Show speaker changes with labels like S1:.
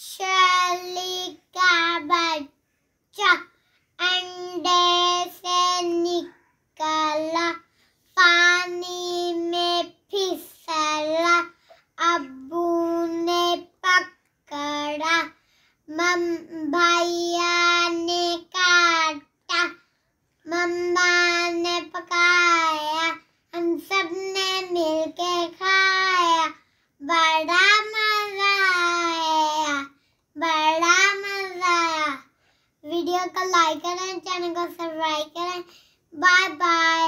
S1: शली का बच्चा अंडे से निकला पानी में फिसला अबू ने पकड़ा मम भैया वीडियो को लाइक करें चैनल को सब्सक्राइब करें बाय बाय